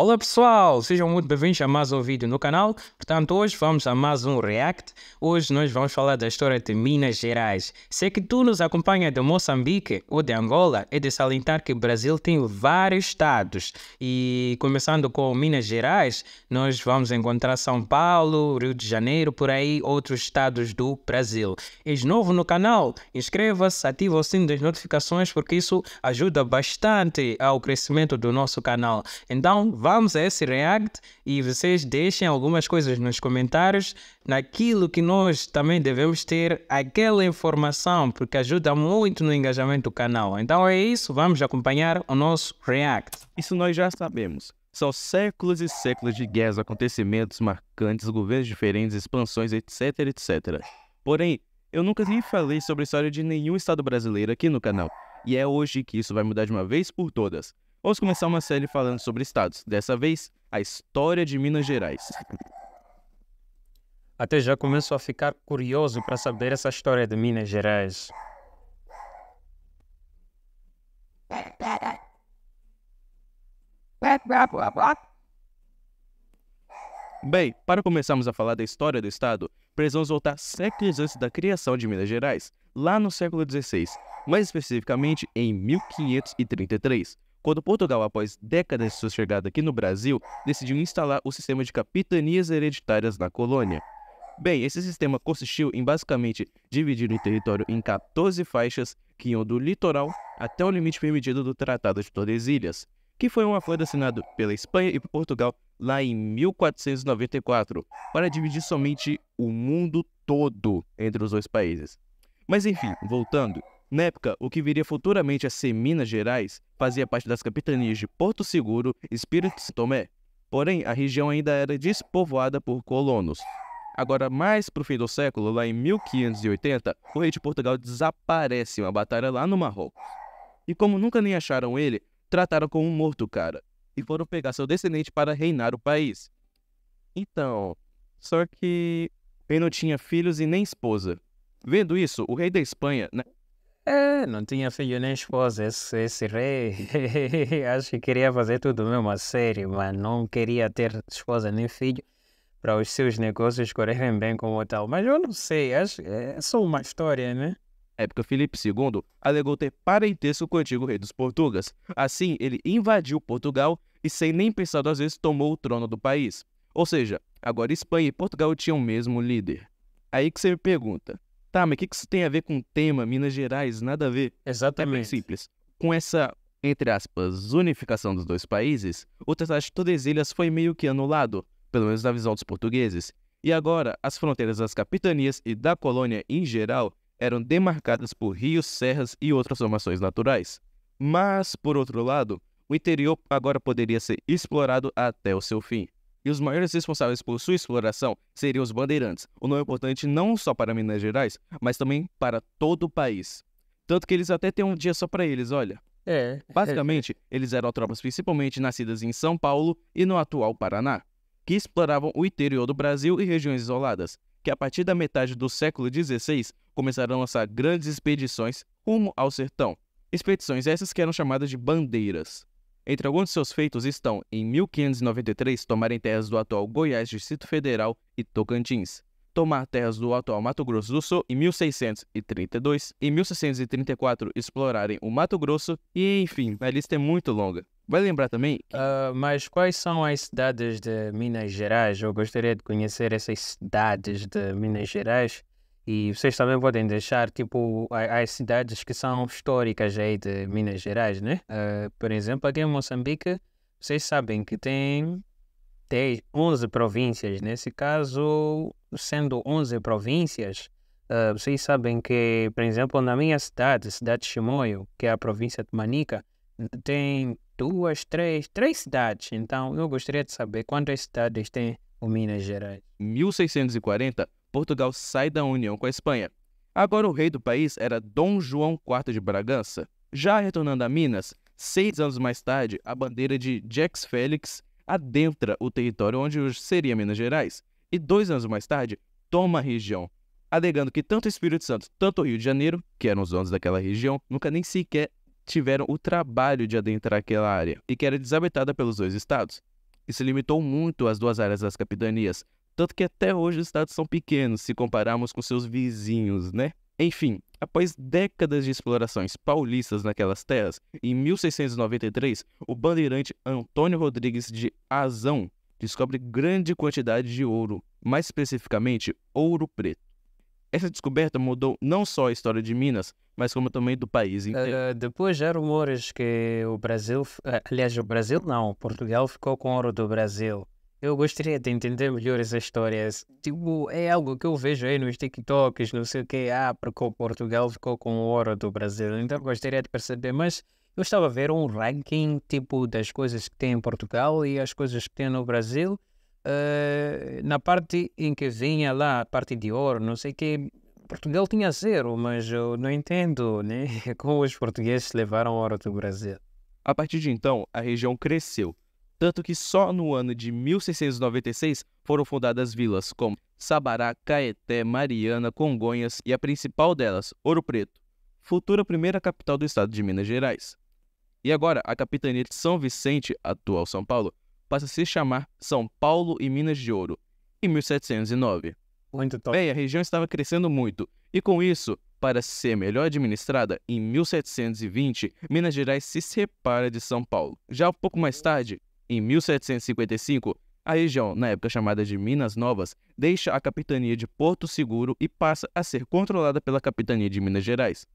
Olá pessoal, sejam muito bem-vindos a mais um vídeo no canal. Portanto, hoje vamos a mais um React. Hoje nós vamos falar da história de Minas Gerais. Se que tu nos acompanha de Moçambique ou de Angola, é de salientar que o Brasil tem vários estados. E começando com Minas Gerais, nós vamos encontrar São Paulo, Rio de Janeiro, por aí, outros estados do Brasil. És novo no canal? Inscreva-se, ativa o sino das notificações, porque isso ajuda bastante ao crescimento do nosso canal. Então, vamos vamos a esse react e vocês deixem algumas coisas nos comentários naquilo que nós também devemos ter aquela informação, porque ajuda muito no engajamento do canal. Então é isso, vamos acompanhar o nosso react. Isso nós já sabemos. São séculos e séculos de guerras, acontecimentos marcantes, governos diferentes, expansões, etc, etc. Porém, eu nunca nem falei sobre a história de nenhum estado brasileiro aqui no canal, e é hoje que isso vai mudar de uma vez por todas. Vamos começar uma série falando sobre estados, dessa vez a história de Minas Gerais. Até já começo a ficar curioso para saber essa história de Minas Gerais. Bem, para começarmos a falar da história do estado, precisamos voltar séculos antes da criação de Minas Gerais, lá no século XVI, mais especificamente em 1533, quando Portugal, após décadas de sua chegada aqui no Brasil, decidiu instalar o sistema de capitanias hereditárias na colônia. Bem, esse sistema consistiu em basicamente dividir o território em 14 faixas que iam do litoral até o limite permitido do Tratado de Tordesilhas, que foi um acordo assinado pela Espanha e Portugal lá em 1494, para dividir somente o mundo todo entre os dois países. Mas enfim, voltando, na época, o que viria futuramente a ser Minas Gerais fazia parte das capitanias de Porto Seguro, e Espírito Santo Tomé. Porém, a região ainda era despovoada por colonos. Agora, mais para o fim do século, lá em 1580, o rei de Portugal desaparece em uma batalha lá no Marrocos. E como nunca nem acharam ele, trataram como um morto cara e foram pegar seu descendente para reinar o país. Então, só que ele não tinha filhos e nem esposa. Vendo isso, o rei da Espanha, na né, é, não tinha filho nem esposa, esse, é esse rei. Acho que queria fazer tudo mesmo a sério, mas não queria ter esposa nem filho para os seus negócios correrem bem como tal. Mas eu não sei, acho, é só uma história, né? É porque Filipe II alegou ter parentesco com o antigo rei dos Portugas. Assim, ele invadiu Portugal e, sem nem pensar duas vezes, tomou o trono do país. Ou seja, agora Espanha e Portugal tinham o mesmo líder. Aí que você me pergunta, Tá, mas o que, que isso tem a ver com o tema Minas Gerais? Nada a ver. Exatamente. É bem simples. Com essa, entre aspas, unificação dos dois países, o Tratado de Tordesilhas foi meio que anulado, pelo menos na visão dos portugueses. E agora, as fronteiras das capitanias e da colônia em geral eram demarcadas por rios, serras e outras formações naturais. Mas, por outro lado, o interior agora poderia ser explorado até o seu fim. E os maiores responsáveis por sua exploração seriam os bandeirantes, o nome importante não só para Minas Gerais, mas também para todo o país. Tanto que eles até têm um dia só para eles, olha. É, é. Basicamente, eles eram tropas principalmente nascidas em São Paulo e no atual Paraná, que exploravam o interior do Brasil e regiões isoladas, que a partir da metade do século XVI começaram a lançar grandes expedições rumo ao sertão. Expedições essas que eram chamadas de bandeiras. Entre alguns de seus feitos estão, em 1593, tomarem terras do atual Goiás, Distrito Federal e Tocantins, tomar terras do atual Mato Grosso do Sul em 1632, em 1634 explorarem o Mato Grosso e, enfim, a lista é muito longa. Vai lembrar também? Que... Uh, mas quais são as cidades de Minas Gerais? Eu gostaria de conhecer essas cidades de Minas Gerais e vocês também podem deixar, tipo, as cidades que são históricas aí de Minas Gerais, né? Uh, por exemplo, aqui em Moçambique, vocês sabem que tem, tem 11 províncias. Nesse caso, sendo 11 províncias, uh, vocês sabem que, por exemplo, na minha cidade, cidade de Chimoio, que é a província de Manica, tem duas, três, três cidades. Então, eu gostaria de saber quantas cidades tem o Minas Gerais. 1640 Portugal sai da união com a Espanha. Agora o rei do país era Dom João IV de Bragança. Já retornando a Minas, seis anos mais tarde, a bandeira de Jax Félix adentra o território onde hoje seria Minas Gerais, e dois anos mais tarde, toma a região, alegando que tanto o Espírito Santo, tanto o Rio de Janeiro, que eram os donos daquela região, nunca nem sequer tiveram o trabalho de adentrar aquela área, e que era desabitada pelos dois estados. E se limitou muito às duas áreas das capitanias, tanto que até hoje os estados são pequenos se compararmos com seus vizinhos, né? Enfim, após décadas de explorações paulistas naquelas terras, em 1693, o bandeirante Antônio Rodrigues de Azão descobre grande quantidade de ouro, mais especificamente ouro preto. Essa descoberta mudou não só a história de Minas, mas como também do país inteiro. Uh, depois há rumores que o Brasil, eh, aliás, o Brasil não, Portugal ficou com ouro do Brasil. Eu gostaria de entender melhor essas histórias. Tipo, é algo que eu vejo aí nos TikToks, não sei o que. Ah, porque Portugal ficou com o ouro do Brasil. Então gostaria de perceber, mas eu estava a ver um ranking, tipo, das coisas que tem em Portugal e as coisas que tem no Brasil. Uh, na parte em que vinha lá a parte de ouro, não sei o que. Portugal tinha zero, mas eu não entendo, né? Como os portugueses levaram ouro do Brasil. A partir de então, a região cresceu tanto que só no ano de 1696 foram fundadas vilas como Sabará, Caeté, Mariana, Congonhas e a principal delas, Ouro Preto, futura primeira capital do estado de Minas Gerais. E agora, a capitania de São Vicente, atual São Paulo, passa a se chamar São Paulo e Minas de Ouro, em 1709. Muito top. Bem, a região estava crescendo muito, e com isso, para ser melhor administrada, em 1720, Minas Gerais se separa de São Paulo. Já um pouco mais tarde, em 1755, a região, na época chamada de Minas Novas, deixa a capitania de Porto Seguro e passa a ser controlada pela capitania de Minas Gerais.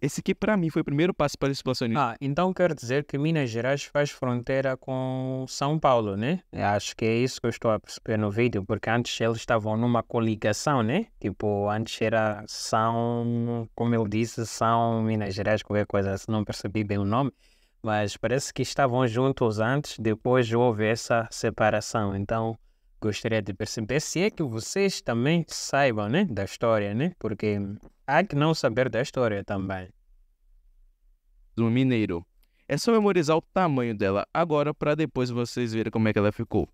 Esse aqui, para mim, foi o primeiro passo para a expansionismo. Ah, então quer dizer que Minas Gerais faz fronteira com São Paulo, né? Eu acho que é isso que eu estou a perceber no vídeo, porque antes eles estavam numa coligação, né? Tipo, antes era São, como eu disse, São Minas Gerais, qualquer coisa, se não percebi bem o nome mas parece que estavam juntos antes, depois houve essa separação. Então, gostaria de perceber se é que vocês também saibam, né, da história, né? Porque há que não saber da história também. Do mineiro. É só memorizar o tamanho dela agora para depois vocês verem como é que ela ficou.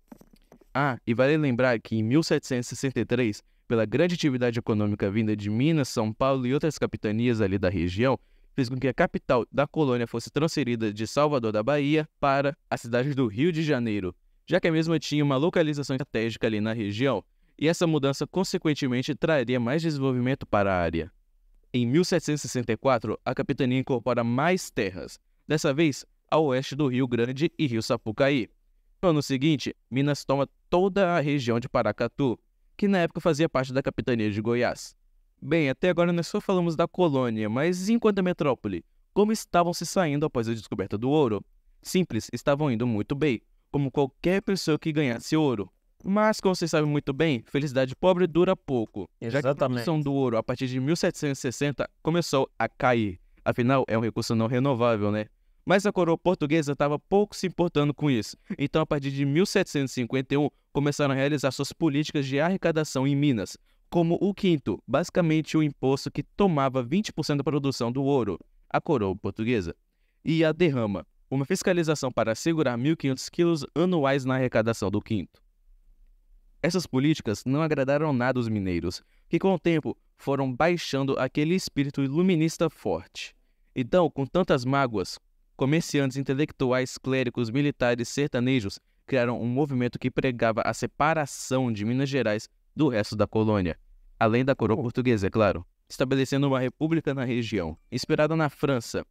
Ah, e vale lembrar que em 1763, pela grande atividade econômica vinda de Minas, São Paulo e outras capitanias ali da região, fez com que a capital da colônia fosse transferida de Salvador da Bahia para a cidade do Rio de Janeiro, já que a mesma tinha uma localização estratégica ali na região, e essa mudança consequentemente traria mais desenvolvimento para a área. Em 1764, a capitania incorpora mais terras, dessa vez ao oeste do Rio Grande e Rio Sapucaí. No ano seguinte, Minas toma toda a região de Paracatu, que na época fazia parte da capitania de Goiás. Bem, até agora nós só falamos da colônia, mas enquanto a metrópole? Como estavam se saindo após a descoberta do ouro? Simples, estavam indo muito bem, como qualquer pessoa que ganhasse ouro. Mas, como vocês sabem muito bem, felicidade pobre dura pouco, Exatamente. já que a produção do ouro a partir de 1760 começou a cair. Afinal, é um recurso não renovável, né? Mas a coroa portuguesa estava pouco se importando com isso, então a partir de 1751 começaram a realizar suas políticas de arrecadação em Minas, como o quinto, basicamente o imposto que tomava 20% da produção do ouro, a coroa portuguesa, e a derrama, uma fiscalização para assegurar 1.500 quilos anuais na arrecadação do quinto. Essas políticas não agradaram nada os mineiros, que com o tempo foram baixando aquele espírito iluminista forte. Então, com tantas mágoas, comerciantes, intelectuais, clérigos, militares, sertanejos criaram um movimento que pregava a separação de Minas Gerais do resto da colônia, além da coroa portuguesa, é claro, estabelecendo uma república na região, inspirada na França.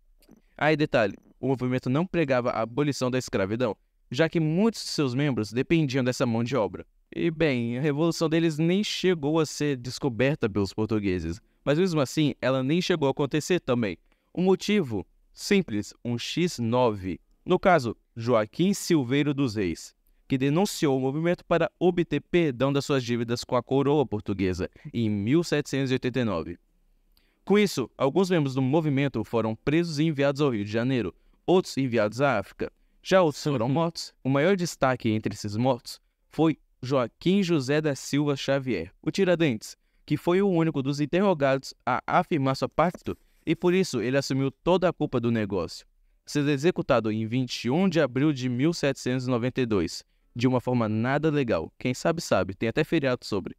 Aí detalhe, o movimento não pregava a abolição da escravidão, já que muitos de seus membros dependiam dessa mão de obra. E bem, a revolução deles nem chegou a ser descoberta pelos portugueses, mas mesmo assim ela nem chegou a acontecer também. O motivo? Simples, um X9. No caso, Joaquim Silveiro dos Reis que denunciou o movimento para obter perdão das suas dívidas com a coroa portuguesa em 1789. Com isso, alguns membros do movimento foram presos e enviados ao Rio de Janeiro, outros enviados à África. Já outros foram uhum. mortos. O maior destaque entre esses mortos foi Joaquim José da Silva Xavier, o Tiradentes, que foi o único dos interrogados a afirmar sua parte e por isso ele assumiu toda a culpa do negócio sendo executado em 21 de abril de 1792, de uma forma nada legal. Quem sabe, sabe. Tem até feriado sobre.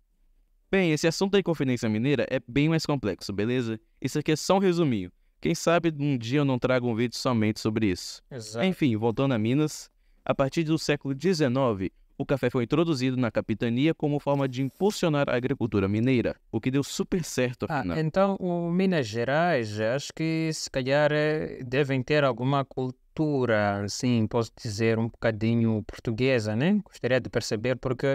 Bem, esse assunto da Inconfidência Mineira é bem mais complexo, beleza? Isso aqui é só um resuminho. Quem sabe um dia eu não trago um vídeo somente sobre isso. Exato. Enfim, voltando a Minas, a partir do século XIX, o café foi introduzido na capitania como forma de impulsionar a agricultura mineira, o que deu super certo. Ah, então, o Minas Gerais, acho que se calhar eh, devem ter alguma cultura cultura, assim, posso dizer, um bocadinho portuguesa, né? Gostaria de perceber, porque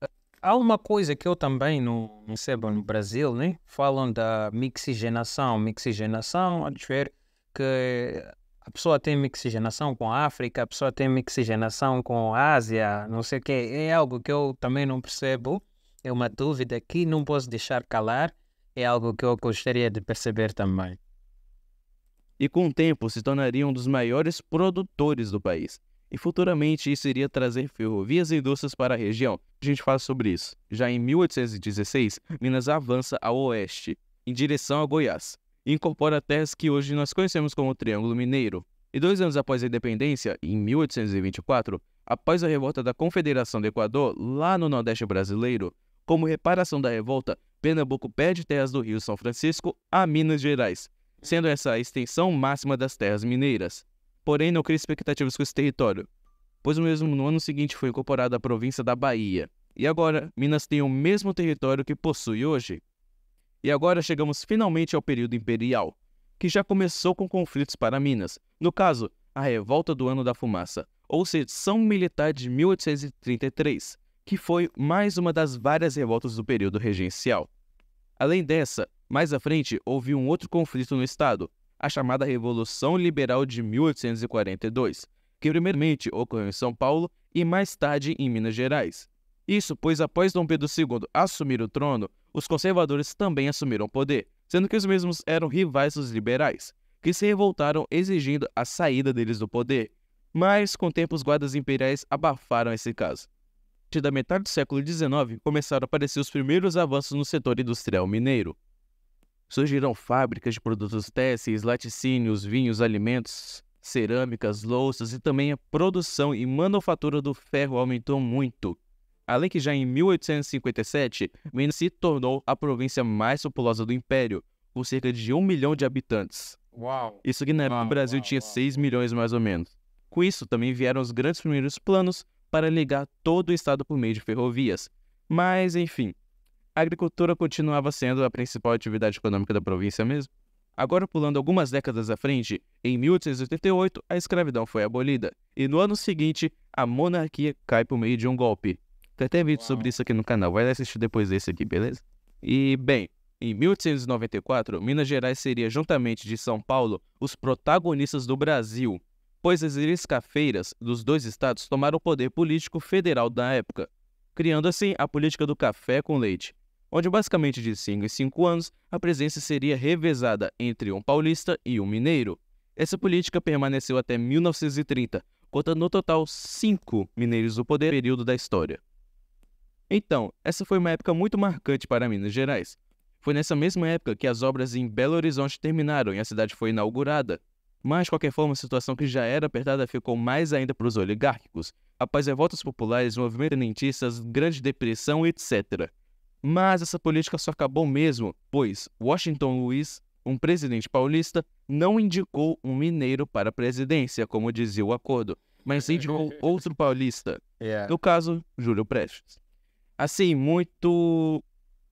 eh, há uma coisa que eu também não percebo no Brasil, né? Falam da mixigenação. Mixigenação, a ver que a pessoa tem mixigenação com a África, a pessoa tem mixigenação com a Ásia, não sei o quê. É algo que eu também não percebo. É uma dúvida que não posso deixar calar. É algo que eu gostaria de perceber também e com o tempo se tornaria um dos maiores produtores do país. E futuramente isso iria trazer ferrovias e indústrias para a região. A gente fala sobre isso. Já em 1816, Minas avança ao oeste, em direção a Goiás, e incorpora terras que hoje nós conhecemos como Triângulo Mineiro. E dois anos após a independência, em 1824, após a revolta da Confederação do Equador, lá no Nordeste brasileiro, como reparação da revolta, Pernambuco perde terras do Rio São Francisco a Minas Gerais, sendo essa a extensão máxima das terras mineiras. Porém, não cria expectativas com esse território, pois mesmo no ano seguinte foi incorporada à província da Bahia. E agora, Minas tem o mesmo território que possui hoje. E agora chegamos finalmente ao período imperial, que já começou com conflitos para Minas, no caso, a Revolta do Ano da Fumaça, ou Sedição Militar de 1833, que foi mais uma das várias revoltas do período regencial. Além dessa, mais à frente, houve um outro conflito no Estado, a chamada Revolução Liberal de 1842, que primeiramente ocorreu em São Paulo e mais tarde em Minas Gerais. Isso pois após Dom Pedro II assumir o trono, os conservadores também assumiram o poder, sendo que os mesmos eram rivais dos liberais, que se revoltaram exigindo a saída deles do poder. Mas, com o tempo, os guardas imperiais abafaram esse caso. A partir da metade do século XIX, começaram a aparecer os primeiros avanços no setor industrial mineiro. Surgiram fábricas de produtos têxteis, laticínios, vinhos, alimentos, cerâmicas, louças e também a produção e manufatura do ferro aumentou muito. Além que já em 1857, Minas se tornou a província mais populosa do Império, com cerca de um milhão de habitantes. Uau! Isso que na época o Brasil uau, tinha uau. 6 milhões mais ou menos. Com isso, também vieram os grandes primeiros planos para ligar todo o estado por meio de ferrovias. Mas, enfim, a agricultura continuava sendo a principal atividade econômica da província mesmo. Agora, pulando algumas décadas à frente, em 1888, a escravidão foi abolida, e no ano seguinte, a monarquia cai por meio de um golpe. Tem até vídeo Uau. sobre isso aqui no canal, vai assistir depois desse aqui, beleza? E, bem, em 1894, Minas Gerais seria, juntamente de São Paulo, os protagonistas do Brasil, pois as cafeiras dos dois estados tomaram o poder político federal da época, criando assim a política do café com leite onde basicamente de 5 em 5 anos a presença seria revezada entre um paulista e um mineiro. Essa política permaneceu até 1930, contando no total cinco mineiros do poder período da história. Então, essa foi uma época muito marcante para Minas Gerais. Foi nessa mesma época que as obras em Belo Horizonte terminaram e a cidade foi inaugurada. Mas, de qualquer forma, a situação que já era apertada ficou mais ainda para os oligárquicos, após revoltas populares, movimentos tenentistas, Grande Depressão, etc. Mas essa política só acabou mesmo, pois Washington Luiz, um presidente paulista, não indicou um mineiro para a presidência, como dizia o acordo, mas indicou outro paulista, yeah. É. no caso, Júlio Prestes. Assim, muito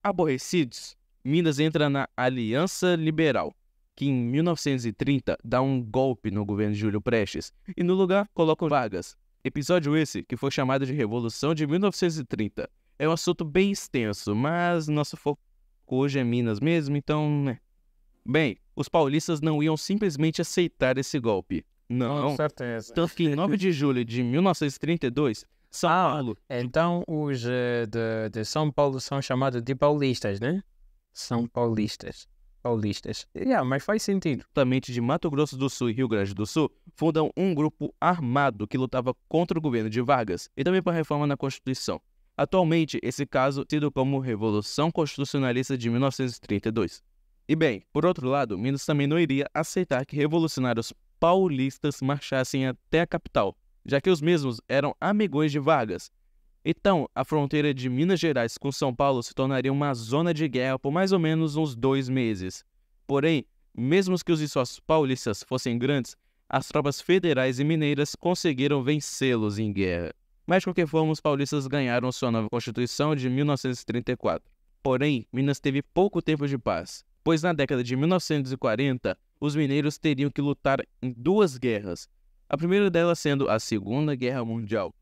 aborrecidos, Minas entra na Aliança Liberal, que em 1930 dá um golpe no governo de Júlio Prestes e no lugar coloca Vargas. Episódio esse que foi chamado de Revolução de 1930, é um assunto bem extenso, mas nosso foco hoje é Minas mesmo, então, né? Bem, os paulistas não iam simplesmente aceitar esse golpe. Não. Com certeza. Tanto que em 9 de julho de 1932, São ah, Paulo. Então os eh, de, de, São Paulo são chamados de paulistas, né? São paulistas. Paulistas. Yeah, mas faz sentido. Justamente de Mato Grosso do Sul e Rio Grande do Sul fundam um grupo armado que lutava contra o governo de Vargas e também para a reforma na Constituição. Atualmente, esse caso é tido como Revolução Constitucionalista de 1932. E bem, por outro lado, Minas também não iria aceitar que revolucionários paulistas marchassem até a capital, já que os mesmos eram amigões de Vargas. Então, a fronteira de Minas Gerais com São Paulo se tornaria uma zona de guerra por mais ou menos uns dois meses. Porém, mesmo que os esforços paulistas fossem grandes, as tropas federais e mineiras conseguiram vencê-los em guerra. Mas, de qualquer forma, os paulistas ganharam sua nova Constituição de 1934. Porém, Minas teve pouco tempo de paz, pois na década de 1940, os mineiros teriam que lutar em duas guerras, a primeira delas sendo a Segunda Guerra Mundial.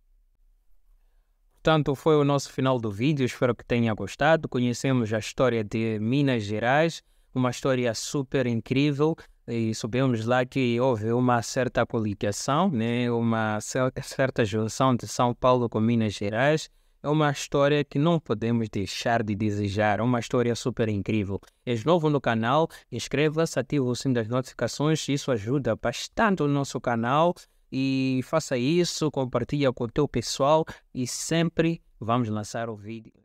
Portanto, foi o nosso final do vídeo, espero que tenha gostado. Conhecemos a história de Minas Gerais, uma história super incrível e sabemos lá que houve uma certa coligação, né? uma certa junção de São Paulo com Minas Gerais. É uma história que não podemos deixar de desejar, é uma história super incrível. És novo no canal, inscreva-se, ative o sino das notificações, isso ajuda bastante o nosso canal. E faça isso, compartilha com o teu pessoal e sempre vamos lançar o vídeo.